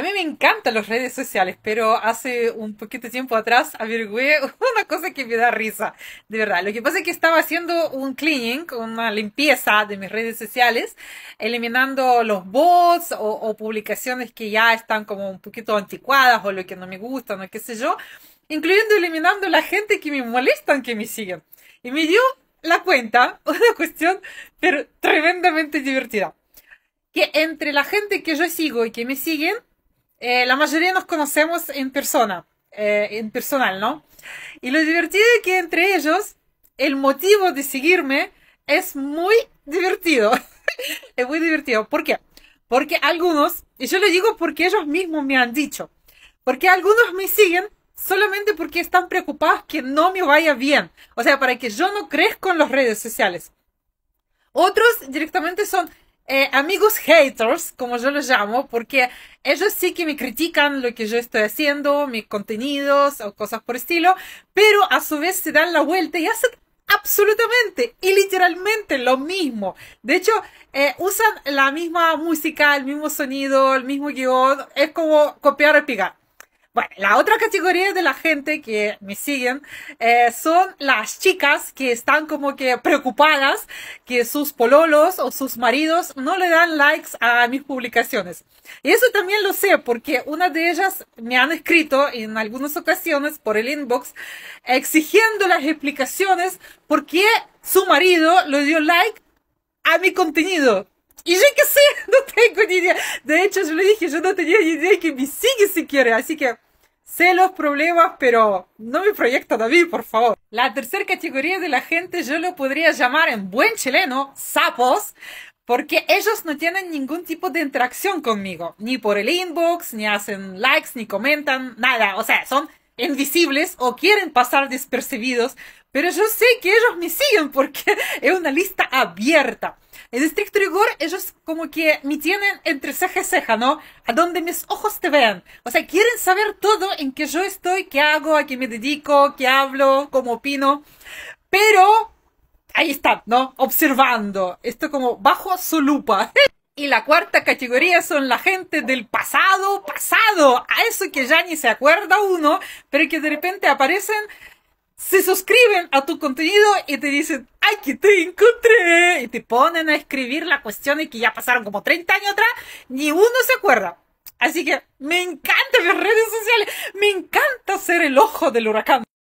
A mí me encantan las redes sociales, pero hace un poquito tiempo atrás averigüé una cosa que me da risa, de verdad. Lo que pasa es que estaba haciendo un cleaning, una limpieza de mis redes sociales, eliminando los bots o, o publicaciones que ya están como un poquito anticuadas o lo que no me gustan o qué sé yo, incluyendo eliminando la gente que me molestan, que me siguen. Y me dio la cuenta, una cuestión pero tremendamente divertida. Que entre la gente que yo sigo y que me siguen, eh, la mayoría nos conocemos en persona, eh, en personal, ¿no? Y lo divertido es que entre ellos el motivo de seguirme es muy divertido. es muy divertido. ¿Por qué? Porque algunos, y yo lo digo porque ellos mismos me han dicho, porque algunos me siguen solamente porque están preocupados que no me vaya bien. O sea, para que yo no crezca en las redes sociales. Otros directamente son, eh, amigos haters, como yo los llamo, porque ellos sí que me critican lo que yo estoy haciendo, mis contenidos o cosas por estilo, pero a su vez se dan la vuelta y hacen absolutamente y literalmente lo mismo. De hecho, eh, usan la misma música, el mismo sonido, el mismo guión, es como copiar y pegar. Bueno, la otra categoría de la gente que me siguen eh, son las chicas que están como que preocupadas que sus pololos o sus maridos no le dan likes a mis publicaciones. Y eso también lo sé porque una de ellas me han escrito en algunas ocasiones por el inbox exigiendo las explicaciones por qué su marido le dio like a mi contenido. Y yo que sé, no tengo ni idea. De hecho, yo le dije, yo no tenía ni idea que me sigue siquiera. así que sé los problemas, pero no me proyectan a mí, por favor. La tercera categoría de la gente yo lo podría llamar en buen chileno, sapos, porque ellos no tienen ningún tipo de interacción conmigo, ni por el inbox, ni hacen likes, ni comentan, nada, o sea, son invisibles o quieren pasar despercebidos. Pero yo sé que ellos me siguen porque es una lista abierta. En estricto rigor, ellos como que me tienen entre ceja y ceja, ¿no? A donde mis ojos te vean. O sea, quieren saber todo en qué yo estoy, qué hago, a qué me dedico, qué hablo, cómo opino. Pero ahí están, ¿no? Observando. Esto como bajo su lupa. Y la cuarta categoría son la gente del pasado, pasado, a eso que ya ni se acuerda uno, pero que de repente aparecen se suscriben a tu contenido y te dicen, ¡ay, que te encontré! Y te ponen a escribir la cuestión y que ya pasaron como 30 años atrás, ni uno se acuerda. Así que me encantan las redes sociales, me encanta ser el ojo del huracán.